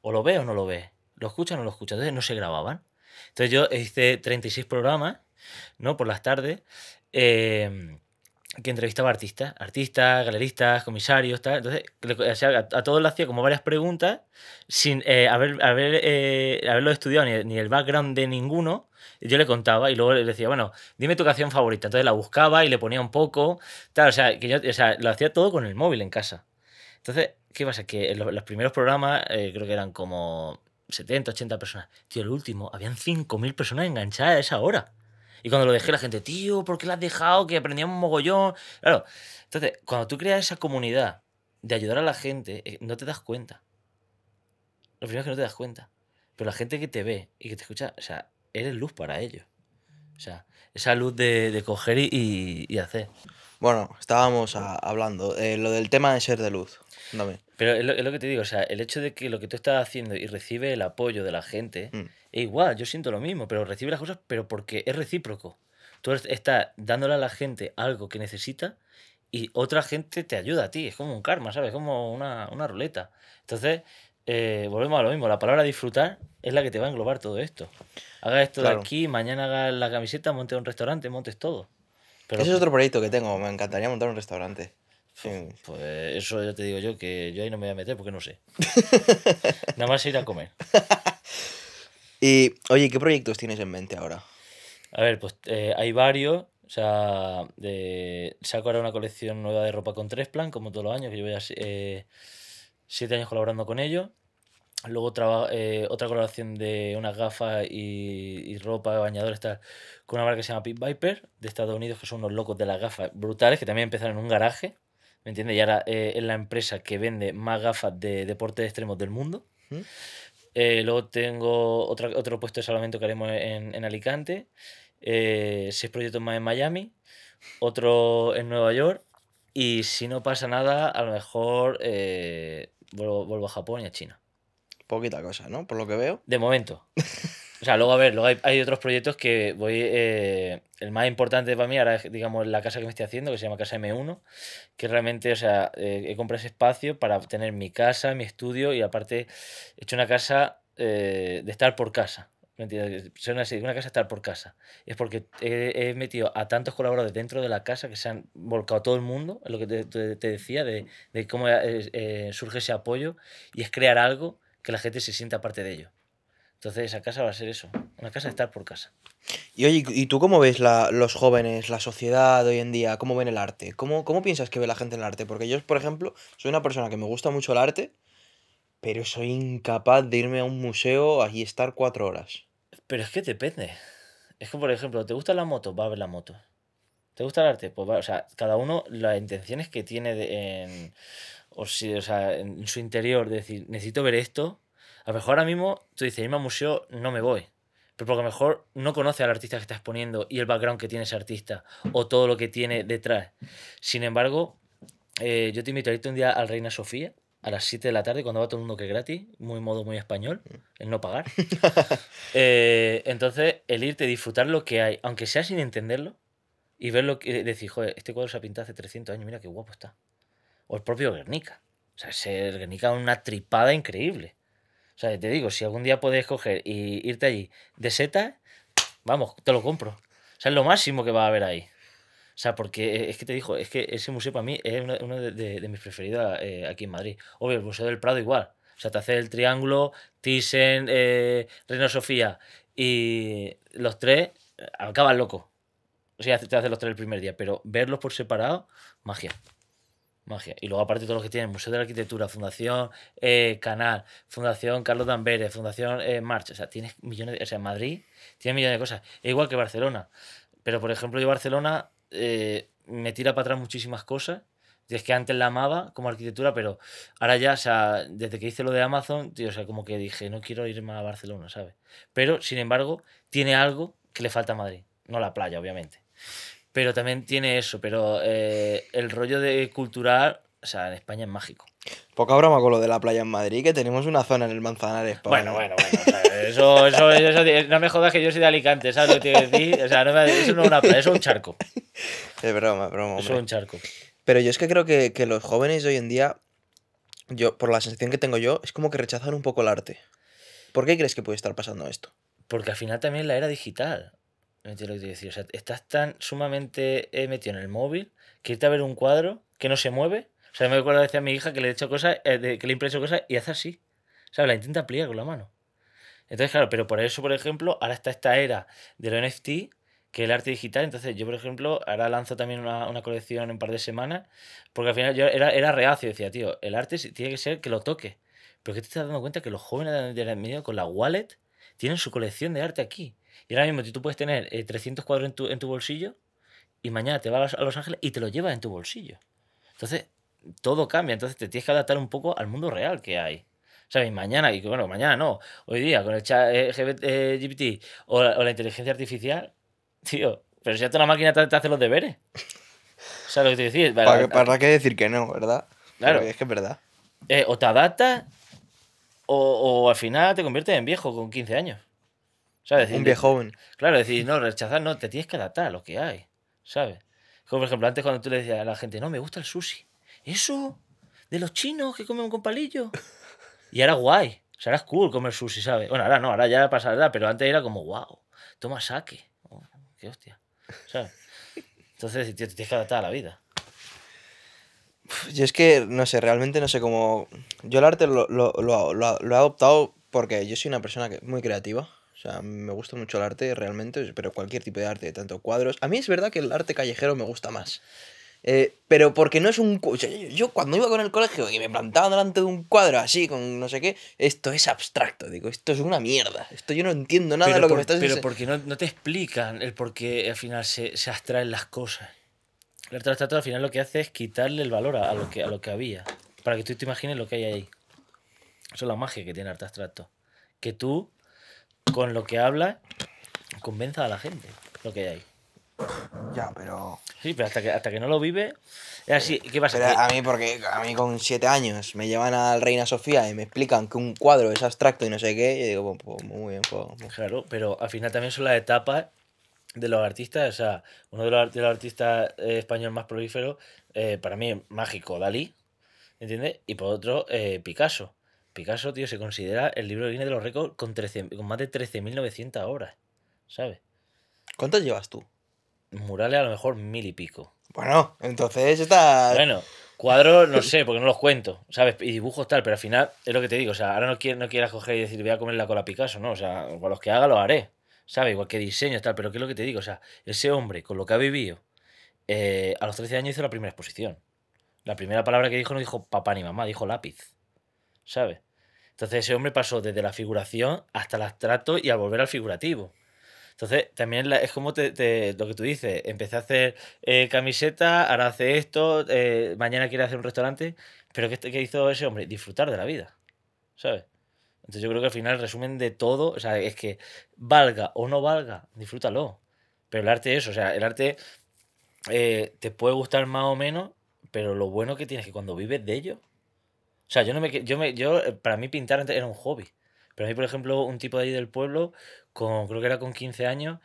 O lo ve o no lo ve. Lo escucha o no lo escucha. Entonces no se grababan. Entonces yo hice 36 programas ¿no? Por las tardes. Em, que entrevistaba artistas, artistas, galeristas, comisarios, Entonces, a, todos le hacía como varias preguntas sin eh, eh, haberlo estudiado ni, el background de ninguno. Yo le contaba y luego le decía, bueno, dime tu canción favorita. Entonces la buscaba y le ponía un poco, O sea, que yo lo hacía todo con el móvil en casa. Entonces, ¿qué pasa? Que los, primeros programas eh, creo que eran como 70, 80 personas. Tío, el último, habían 5.000 personas enganchadas a esa hora. Y cuando lo dejé, la gente, tío, ¿por qué lo has dejado? Que aprendíamos mogollón. Claro. Entonces, cuando tú creas esa comunidad de ayudar a la gente, eh, no te das cuenta. Lo primero es que no te das cuenta. Pero la gente que te ve y que te escucha, o sea, eres luz para ellos. O sea, esa luz de, de coger y, y, hacer. Bueno, estábamos hablando de eh, lo del tema de ser de luz. Pero es lo, que te digo, o sea, el hecho de que lo que tú estás haciendo y recibe el apoyo de la gente, mm. es igual, yo siento lo mismo, pero recibe las cosas, pero porque es recíproco. Tú estás dándole a la gente algo que necesita y otra gente te ayuda a ti, es como un karma, ¿sabes? Como una, ruleta. Entonces, eh, volvemos a lo mismo, la palabra disfrutar es la que te va a englobar todo esto. Haga esto de aquí, mañana haga la camiseta, monte un restaurante, montes todo. Pero Ese es otro proyecto que tengo, me encantaría montar un restaurante. Pues eso ya te digo yo, que yo ahí no me voy a meter porque no sé. Nada más ir a comer. y, oye, ¿qué proyectos tienes en mente ahora? A ver, pues eh, hay varios. O sea, de, saco ahora una colección nueva de ropa con tres plan, como todos los años, que llevo ya eh, siete años colaborando con ellos. Luego eh, otra colaboración de unas gafas y, ropa, bañadores, tal, con una marca que se llama Pit Viper, de Estados Unidos, que son unos locos de las gafas brutales, que también empezaron en un garaje. ¿me entiendes? Y ahora eh, es la empresa que vende más gafas de deportes extremos del mundo. ¿Mm? Eh, luego tengo otro, puesto de salvamento que haremos en, Alicante, eh, seis proyectos más en Miami, otro en Nueva York y si no pasa nada, a lo mejor vuelvo, vuelvo a Japón y a China. Poquita cosa, ¿no? Por lo que veo. De momento. O sea, luego a ver, luego hay, hay otros proyectos que voy. Eh, el más importante para mí ahora es, digamos, la casa que me estoy haciendo, que se llama Casa M1, que realmente, o sea, eh, he comprado ese espacio para tener mi casa, mi estudio y aparte he hecho una casa eh, de estar por casa. Una, una casa estar por casa. Es porque he, metido a tantos colaboradores dentro de la casa que se han volcado todo el mundo, es lo que te, decía, de, de cómo surge ese apoyo y es crear algo que la gente se sienta parte de ello. Entonces esa casa va a ser eso, una casa de estar por casa. Y oye, ¿y tú cómo ves la, los jóvenes, la sociedad hoy en día? ¿Cómo ven el arte? ¿Cómo, ¿Cómo piensas que ve la gente el arte? Porque yo, por ejemplo, soy una persona que me gusta mucho el arte, pero soy incapaz de irme a un museo y estar cuatro horas. Pero es que depende. Es que, por ejemplo, ¿te gusta la moto? Va a ver la moto. ¿Te gusta el arte? Pues va, o sea, cada uno las intenciones que tiene en, en su interior, de decir, necesito ver esto, a lo mejor ahora mismo tú dices, irme al museo, no me voy. Pero porque a lo mejor no conoce al artista que estás poniendo y el background que tiene ese artista o todo lo que tiene detrás. Sin embargo, eh, yo te invito a irte un día al Reina Sofía a las 7 de la tarde cuando va todo el mundo que es gratis, muy modo muy español, el no pagar. Eh, entonces, el irte, disfrutar lo que hay, aunque sea sin entenderlo, y ver lo que... Decir, joder, este cuadro se ha pintado hace 300 años, mira qué guapo está. O el propio Guernica. O sea, ese Guernica es una tripada increíble. O sea, te digo, si algún día puedes coger y irte allí de seta, vamos, te lo compro. O sea, es lo máximo que va a haber ahí. O sea, porque eh, es que te digo, es que ese museo para mí es uno, de, mis preferidos eh, aquí en Madrid. Obvio, el Museo del Prado igual. O sea, te hace el triángulo, Thyssen, eh, Sofía y los tres eh, acabas loco. O sea, te hace los tres el primer día, pero verlos por separado, magia magia. Y luego aparte todos lo que tienen, Museo de la Arquitectura, Fundación eh, Canal, Fundación Carlos Damberes, Fundación eh, March, o sea, millones, o sea, Madrid tiene millones de cosas, igual que Barcelona. Pero por ejemplo, yo Barcelona eh, me tira para atrás muchísimas cosas. es que antes la amaba como arquitectura, pero ahora ya, o sea, desde que hice lo de Amazon, o sea, como que dije, no quiero ir más a Barcelona, ¿sabes? Pero, sin embargo, tiene algo que le falta a Madrid. No la playa, obviamente. Pero también tiene eso, pero eh, el rollo de cultural, o sea, en España es mágico. Poca broma con lo de la playa en Madrid, que tenemos una zona en el Manzanares. Bueno, bueno, bueno. eso, eso, eso, no me jodas que yo soy de Alicante, ¿sabes lo que te decir? O sea, no eso no es una playa, eso es un charco. Es broma, broma. Eso es un charco. Pero yo es que creo que, que los jóvenes hoy en día, yo, por la sensación que tengo yo, es como que rechazan un poco el arte. ¿Por qué crees que puede estar pasando esto? Porque al final también la era digital estás tan sumamente eh, metido en el móvil que irte a ver un cuadro que no se mueve. O sea, me acuerdo decía a mi hija que le he hecho cosas, eh, que le he impreso cosas y hace así. O sea, la intenta pliar con la mano. Entonces, claro, pero por eso, por ejemplo, ahora está esta era del NFT, que el arte digital. Entonces, yo, por ejemplo, ahora lanzo también una, colección en un par de semanas, porque al final yo era, era reacio. Decía, tío, el arte tiene que ser que lo toque. Pero que te estás dando cuenta que los jóvenes de la medio con la wallet tienen su colección de arte aquí. Y ahora mismo tú puedes tener 300 eh, cuadros en tu, bolsillo y mañana te vas a Los Ángeles y te lo llevas en tu bolsillo. Entonces, todo cambia. Entonces, te tienes que adaptar un poco al mundo real que hay. ¿Sabes? Mañana, y bueno, mañana no. Hoy día, con el chat eh, GPT, eh, o, la, inteligencia artificial, tío, pero si ya toda la máquina te, hace los deberes. o sea lo que te decía? Para, ¿Para, qué decir que no, ¿verdad? Claro. es que es verdad. o te adaptas o, o, al final te conviertes en viejo con 15 años un viejo joven. Claro, decir, no, rechazar, no, te tienes que adaptar a lo que hay, ¿sabes? Como por ejemplo, antes cuando tú le decías a la gente, no, me gusta el sushi. Eso, de los chinos que comen con palillo. Y era guay, o sea, era cool comer sushi, ¿sabes? Bueno, ahora no, ahora ya verdad, pero antes era como, wow, toma saque. Oh, qué hostia, ¿sabes? Entonces, tío, te tienes que adaptar a la vida. Yo es que, no sé, realmente no sé cómo... Yo el arte lo, lo, he adoptado porque yo soy una persona que, muy creativa. O sea, me gusta mucho el arte realmente, pero cualquier tipo de arte, tanto cuadros. A mí es verdad que el arte callejero me gusta más. Eh, pero porque no es un... Yo, cuando iba con el colegio y me plantaba delante de un cuadro así, con no sé qué, esto es abstracto, digo, esto es una mierda, esto yo no entiendo nada de lo que me estás diciendo. Pero porque no, te explican el por qué al final se, se abstraen las cosas. El arte abstracto al final lo que hace es quitarle el valor a, lo que, a lo que había, para que tú te imagines lo que hay ahí. Eso es la magia que tiene el arte abstracto. Que tú con lo que habla convenza a la gente lo que hay ahí. Ya, pero. Sí, pero hasta que, hasta que no lo vive. Es así. ¿Qué pasa? a mí, porque a mí con siete años me llevan al Reina Sofía y me explican que un cuadro es abstracto y no sé qué. Y digo, pues, pues, muy bien, pues, pues, Claro, pero al final también son las etapas de los artistas. O sea, uno de los, de artistas eh, españoles más prolíferos, eh, para mí, mágico, Dalí. ¿Entiendes? Y por otro, eh, Picasso. Picasso, tío, se considera el libro de Guinness de los récords con, más de 13.900 obras, ¿sabes? ¿Cuántas llevas tú? Murales a lo mejor mil y pico. Bueno, entonces está... Bueno, cuadros no sé, porque no los cuento, ¿sabes? Y dibujos tal, pero al final es lo que te digo, o sea, ahora no, quiero, no quieras coger y decir voy a comer la cola Picasso, no, o sea, con los que haga lo haré, ¿sabes? Igual que diseño tal, pero ¿qué es lo que te digo? O sea, ese hombre con lo que ha vivido, eh, a los 13 años hizo la primera exposición. La primera palabra que dijo no dijo papá ni mamá, dijo lápiz, ¿sabes? Entonces ese hombre pasó desde la figuración hasta el abstracto y a volver al figurativo. Entonces, también es como lo que tú dices, empecé a hacer eh, camiseta, ahora hace esto, eh, mañana quiere hacer un restaurante, pero ¿qué, hizo ese hombre? Disfrutar de la vida, ¿sabes? Entonces yo creo que al final el resumen de todo, o sea, es que valga o no valga, disfrútalo. Pero el arte es eso, o sea, el arte eh, te puede gustar más o menos, pero lo bueno que tienes es que cuando vives de ello, o sea, yo no me, yo me, yo, eh, para mí pintar era un hobby. Pero a mí, por ejemplo, un tipo de ahí del pueblo, con, creo que era con 15 años,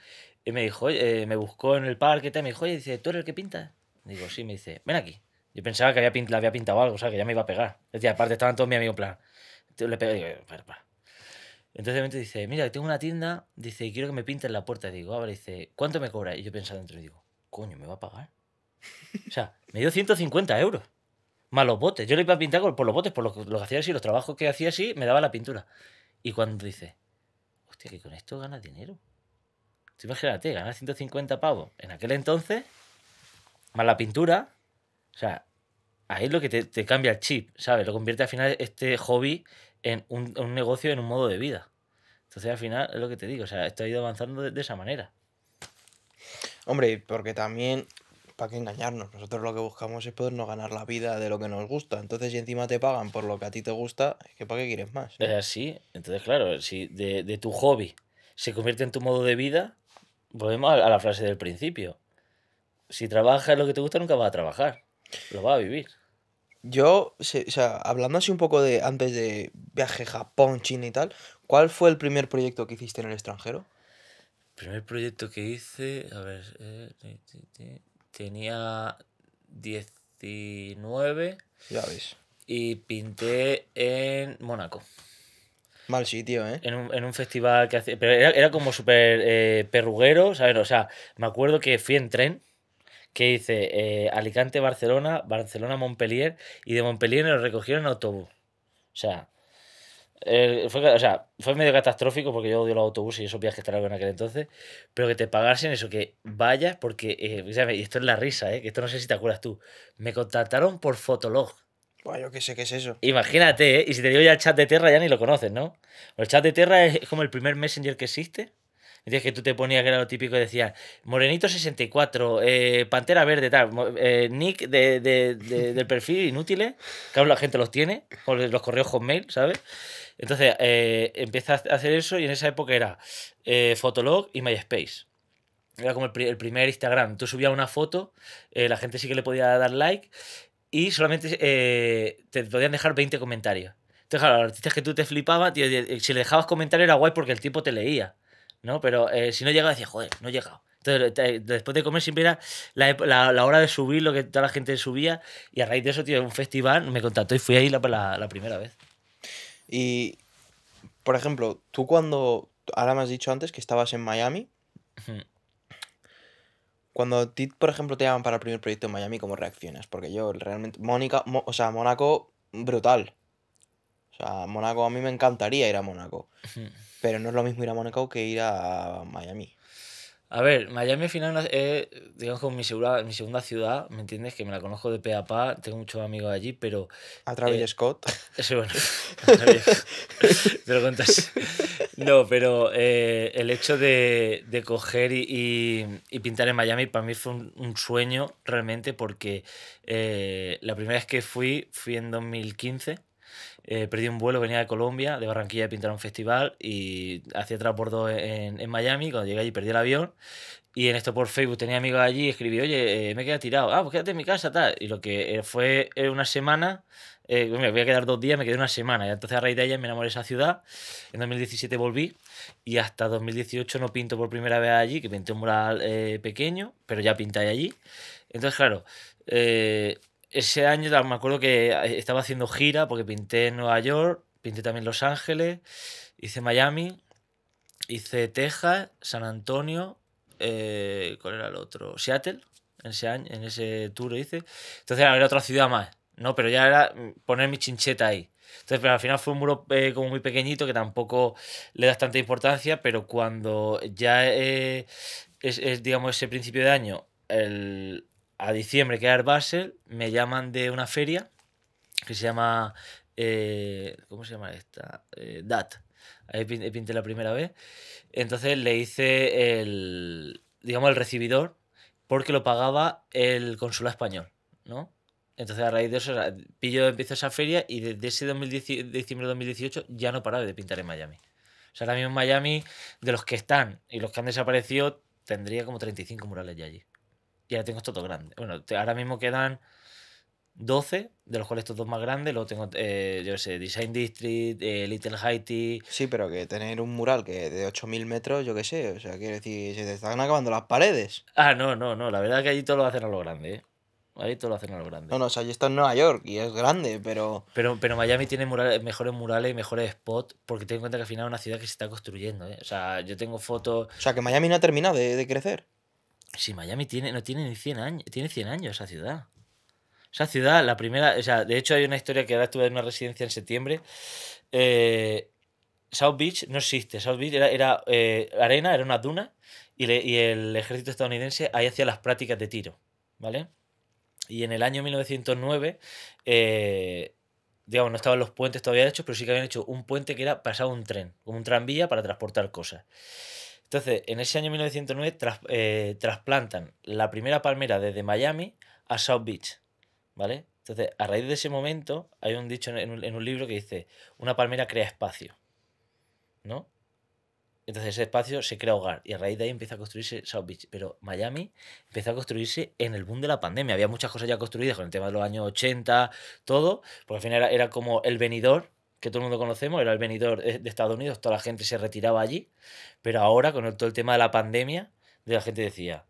y eh, me dijo, eh, me buscó en el parque, te, me dijo, oye, dice, ¿tú eres el que pinta? Digo, sí, me dice, ven aquí. Yo pensaba que había pintado, había pintado algo, o sea, que ya me iba a pegar. Decía, aparte estaban todos mis amigos en plan. Entonces, le pues, Entonces de dice, mira, tengo una tienda, dice, quiero que me pintes la puerta. Digo, ahora dice, ¿cuánto me cobra? Y yo pensaba dentro y digo, coño, ¿me va a pagar? o sea, me dio 150 euros los botes. Yo le iba a pintar por los botes, por los, que hacía así, los trabajos que hacía así, me daba la pintura. Y cuando dices, hostia, que con esto ganas dinero. imagínate, ganas 150 pavos en aquel entonces, más la pintura, o sea, ahí es lo que te, cambia el chip, ¿sabes? Lo convierte al final este hobby en un, negocio, en un modo de vida. Entonces al final es lo que te digo, o sea, esto ha ido avanzando de esa manera. Hombre, porque también que engañarnos? Nosotros lo que buscamos es podernos ganar la vida de lo que nos gusta. Entonces, si encima te pagan por lo que a ti te gusta, es que ¿para qué quieres más? Es así. Entonces, claro, si de, tu hobby se convierte en tu modo de vida, volvemos a, la frase del principio. Si trabajas lo que te gusta, nunca vas a trabajar. Lo vas a vivir. Yo, o sea, hablando así un poco de antes de viaje Japón, China y tal, ¿cuál fue el primer proyecto que hiciste en el extranjero? primer proyecto que hice, a ver, eh, tenía 19. Ya ves. Y pinté en Mónaco. Mal sitio, ¿eh? En un, festival que hacía. Pero era, como súper eh, perruguero, ¿sabes? O sea, me acuerdo que fui en tren que hice eh, Alicante-Barcelona, Barcelona-Montpellier y de Montpellier lo recogieron en autobús. O sea, eh, fue, o sea, fue medio catastrófico porque yo odio los autobuses y esos viajes largos en aquel entonces, pero que te pagasen eso, que vayas, porque, eh, y esto es la risa, eh, que esto no sé si te acuerdas tú, me contactaron por Fotolog. Bueno, yo qué sé qué es eso. Imagínate, eh, y si te digo ya el chat de Terra ya ni lo conoces, ¿no? El chat de Terra es como el primer messenger que existe. Entonces que tú te ponías que era lo típico, decías Morenito64, eh, Pantera Verde, tal, Nick de, de, del perfil inútiles, claro, la gente los tiene, los correos Hotmail, ¿sabes? Entonces, eh, a hacer eso y en esa época era eh, Fotolog y MySpace. Era como el, primer Instagram. Tú subías una foto, eh, la gente sí que le podía dar like y solamente eh, te podían dejar 20 comentarios. Entonces, claro, los artistas que tú te flipabas, si le dejabas comentario era guay porque el tipo te leía, ¿no? Pero si no llegaba, decía joder, no he llegado. Entonces, después de comer siempre era la, hora de subir, lo que toda la gente subía. Y a raíz de eso, tío, un festival me contactó y fui ahí la primera vez. Y, por ejemplo, tú cuando, ahora me has dicho antes que estabas en Miami, cuando a ti, por ejemplo, te llaman para el primer proyecto en Miami, ¿cómo reaccionas? Porque yo realmente, Mónica, o sea, Mónaco, brutal. O sea, Mónaco, a mí me encantaría ir a Mónaco. Pero no es lo mismo ir a Mónaco que ir a Miami. A ver, Miami al final es, digamos, como mi, mi segunda ciudad, ¿me entiendes? Que me la conozco de pe a pa, tengo muchos amigos allí, pero... A través de eh, Scott. Eso, bueno. Te lo No, pero eh, el hecho de, de coger y, pintar en Miami para mí fue un, sueño realmente porque eh, la primera vez que fui, fui en 2015 eh, perdí un vuelo, venía de Colombia, de Barranquilla, a pintar un festival y hacía transbordo en, en Miami. Cuando llegué allí perdí el avión y en esto por Facebook tenía amigos allí y escribí, oye, eh, me he quedado tirado, ah, pues quédate en mi casa, tal. Y lo que eh, fue una semana, me voy a quedar dos días, me quedé una semana. Y entonces a raíz de ella me enamoré de esa ciudad. En 2017 volví y hasta 2018 no pinto por primera vez allí, que pinté un mural pequeño, pero ya pinté allí. Entonces, claro, ese año me acuerdo que eh, estaba haciendo gira porque pinté en Nueva York, pinté también Los Ángeles, hice Miami, hice Texas, San Antonio, eh, ¿cuál era el otro? Seattle, en ese, año, en ese tour hice. Entonces era otra ciudad más, ¿no? Pero ya era poner mi chincheta ahí. Entonces, pero al final fue un muro eh, como muy pequeñito que tampoco le das tanta importancia, pero cuando ya eh, es, es, digamos, ese principio de año, el, a diciembre, que era el Basel, me llaman de una feria que se llama. Eh, ¿Cómo se llama esta? Eh, DAT. Ahí pinté la primera vez. Entonces le hice el. digamos, el recibidor, porque lo pagaba el consulado español, ¿no? Entonces, a raíz de eso, pillo, empiezo esa feria y desde ese diciembre de 2018 ya no paraba de pintar en Miami. O sea, ahora mismo en Miami, de los que están y los que han desaparecido, tendría como 35 murales ya allí. Ya tengo estos dos grandes. Bueno, ahora mismo quedan 12, de los cuales estos dos más grandes. Luego tengo, eh, yo sé, Design District, eh, Little Haiti. Sí, pero que tener un mural que de 8.000 metros, yo qué sé. O sea, quiero decir, se te están acabando las paredes. Ah, no, no, no. La verdad es que allí todo lo hacen a lo grande, ¿eh? Ahí todo lo hacen a lo grande. No, no, o sea, allí está en Nueva York y es grande, pero. Pero, pero Miami tiene mejores murales y mejores spots, porque ten en cuenta que al final es una ciudad que se está construyendo, ¿eh? O sea, yo tengo fotos. O sea, que Miami no ha terminado de crecer. Si Miami tiene, no tiene ni 100 años, tiene 100 años esa ciudad. Esa ciudad, la primera, o sea, de hecho hay una historia que ahora estuve en una residencia en septiembre. Eh, South Beach no existe. South Beach era, eh, arena, era una duna, y, el ejército estadounidense ahí hacía las prácticas de tiro, ¿vale? Y en el año 1909, eh, digamos, no estaban los puentes todavía hechos, pero sí que habían hecho un puente que era pasar un tren, un tranvía para transportar cosas. Entonces, en ese año 1909 eh, trasplantan la primera palmera desde Miami a South Beach, ¿vale? Entonces, a raíz de ese momento, hay un dicho en un, libro que dice, una palmera crea espacio, ¿no? Entonces ese espacio se crea hogar y a raíz de ahí empieza a construirse South Beach. Pero Miami empezó a construirse en el boom de la pandemia. Había muchas cosas ya construidas con el tema de los años 80, todo, porque al final era como el venidor que todo el mundo conocemos, era el venidor de Estados Unidos, toda la gente se retiraba allí, pero ahora con todo el tema de la pandemia, de la gente decía,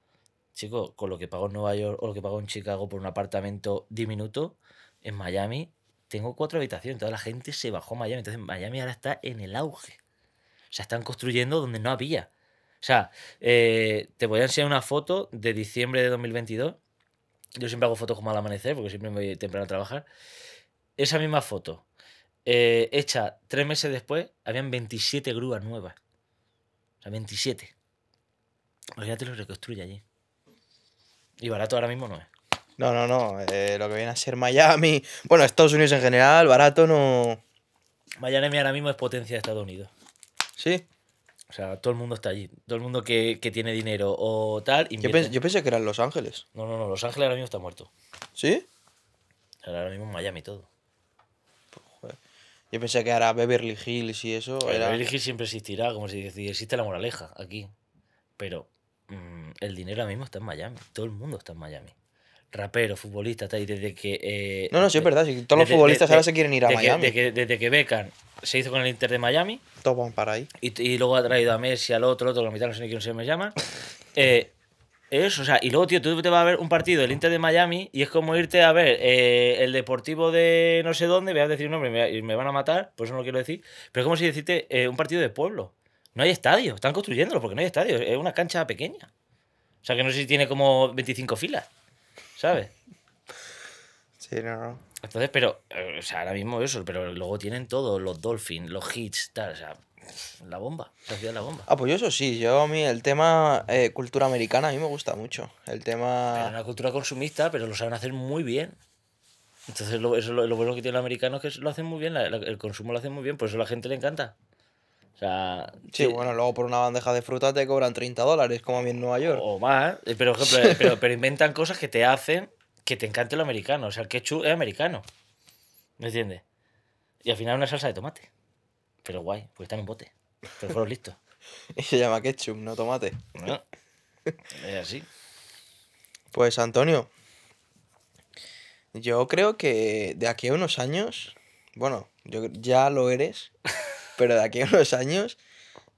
chico, con lo que pagó en Nueva York o lo que pagó en Chicago por un apartamento diminuto, en Miami tengo cuatro habitaciones, toda la gente se bajó a Miami, entonces Miami ahora está en el auge. O sea, están construyendo donde no había. O sea, eh, te voy a enseñar una foto de diciembre de 2022. Yo siempre hago fotos como al amanecer, porque siempre me voy temprano a trabajar. Esa misma foto, eh, hecha tres meses después, habían 27 grúas nuevas. O sea, 27. Imagínate lo reconstruye allí. Y barato ahora mismo no es. No, no, no. Eh, lo que viene a ser Miami. Bueno, Estados Unidos en general, barato no. Miami ahora mismo es potencia de Estados Unidos. ¿Sí? O sea, todo el mundo está allí. Todo el mundo que, tiene dinero o tal. Yo, pensé que eran Los Ángeles. No, no, no. Los Ángeles ahora mismo está muerto. ¿Sí? Ahora mismo Miami todo. Yo pensé que era Beverly Hills y eso. Era... Beverly Hills siempre existirá, como si existe la moraleja aquí. Pero mm, el dinero ahora mismo está en Miami. Todo el mundo está en Miami. Raperos, futbolistas, ahí desde que. Eh, no, no, sí, es verdad. todos los futbolistas ahora se quieren ir a Miami. desde que Beckham se hizo con el Inter de Miami. Todos van para ahí. Y, luego ha traído a Messi, al otro, otro, la mitad, no sé ni quién se me llama. Eh, eso, o sea, y luego, tío, tú te vas a ver un partido del Inter de Miami y es como irte a ver eh, el Deportivo de no sé dónde, voy a decir un nombre y me van a matar, por eso no lo quiero decir, pero es como si decirte eh, un partido de pueblo. No hay estadio, están construyéndolo porque no hay estadio, es una cancha pequeña. O sea, que no sé si tiene como 25 filas, ¿sabes? Sí, no, no. Entonces, pero, eh, o sea, ahora mismo eso, pero luego tienen todo, los Dolphins, los Hits, tal, o sea, la bomba, te hacía la bomba. Ah, pues yo eso sí, yo a mí el tema eh, cultura americana a mí me gusta mucho. El tema... una cultura consumista, pero lo saben hacer muy bien. Entonces lo, eso, lo, bueno que tiene los americanos es que lo hacen muy bien, el consumo lo hacen muy bien, por eso a la gente le encanta. O sea, sí, bueno, luego por una bandeja de fruta te cobran 30 dólares, como a mí en Nueva York. O más, eh, eh, pero, pero, inventan cosas que te hacen que te encante lo americano. O sea, el ketchup es americano. ¿Me entiendes? Y al final una salsa de tomate. Pero guay, porque está en un bote. Pero fueron listos. y se llama ketchup, no tomate. No. Es así. Pues Antonio, yo creo que de aquí a unos años, bueno, yo, ya lo eres, pero de aquí a unos años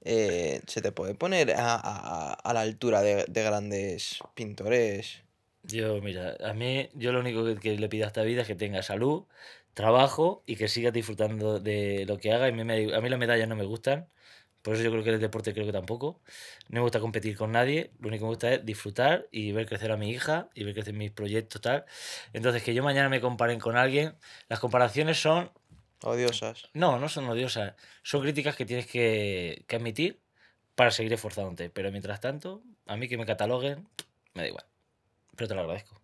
eh, se te puede poner a, la altura de, grandes pintores. Yo, mira, a mí, yo lo único que, que le pido a esta vida es que tenga salud, trabajo y que siga disfrutando de lo que haga A mí, a mí las medallas no me gustan, por eso yo creo que el deporte creo que tampoco. No me gusta competir con nadie, lo único que me gusta es disfrutar y ver crecer a mi hija y ver crecer mis proyectos, tal. Entonces, que yo mañana me comparen con alguien, las comparaciones son... Odiosas. No, no son odiosas. Son críticas que tienes que, que admitir para seguir esforzándote. Pero mientras tanto, a mí que me cataloguen, me da igual. Pero te lo agradezco.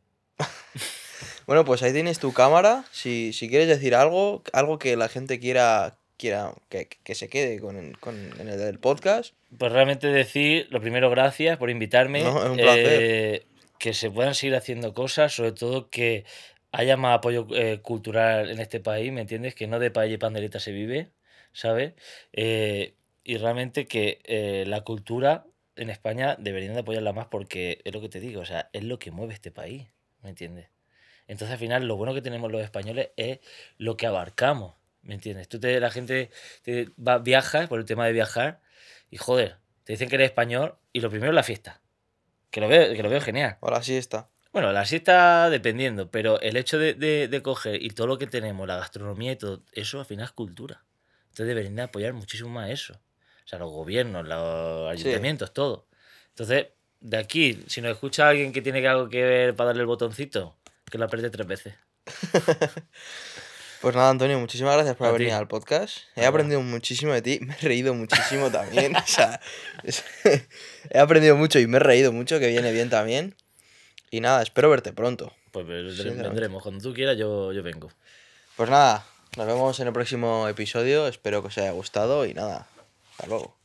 Bueno, pues ahí tienes tu cámara. Si, si quieres decir algo, algo que la gente quiera, quiera que, que se quede con, con en el, podcast. Pues realmente decir, lo primero, gracias por invitarme. es un placer. Eh, que se puedan seguir haciendo cosas, sobre todo que haya más apoyo eh, cultural en este país, ¿me entiendes? Que no de paella y pandereta se vive, ¿sabes? Eh, y realmente que la cultura en España deberían de apoyarla más porque es lo que te digo, o sea, es lo que mueve este país, ¿me entiendes? Entonces al final lo bueno que tenemos los españoles es lo que abarcamos, ¿me entiendes? Tú te, la gente viaja, por el tema de viajar y joder, te dicen que eres español y lo primero es la fiesta, que lo veo, que lo veo genial. O la siesta. Bueno, la siesta dependiendo, pero el hecho de, coger y todo lo que tenemos, la gastronomía y todo eso, al final es cultura. Entonces deberían de apoyar muchísimo más eso. O sea, los gobiernos, los ayuntamientos, todo. Entonces, de aquí, si nos escucha alguien que tiene algo que ver para darle el botoncito, que la perdí tres veces. Pues nada, Antonio, muchísimas gracias por venir al podcast. He aprendido muchísimo de ti, me he reído muchísimo también. o he aprendido mucho y me he reído mucho, que viene bien también. Y nada, espero verte pronto. Pues vendremos, cuando tú quieras yo, yo vengo. Pues nada, nos vemos en el próximo episodio, espero que os haya gustado y nada, hasta luego.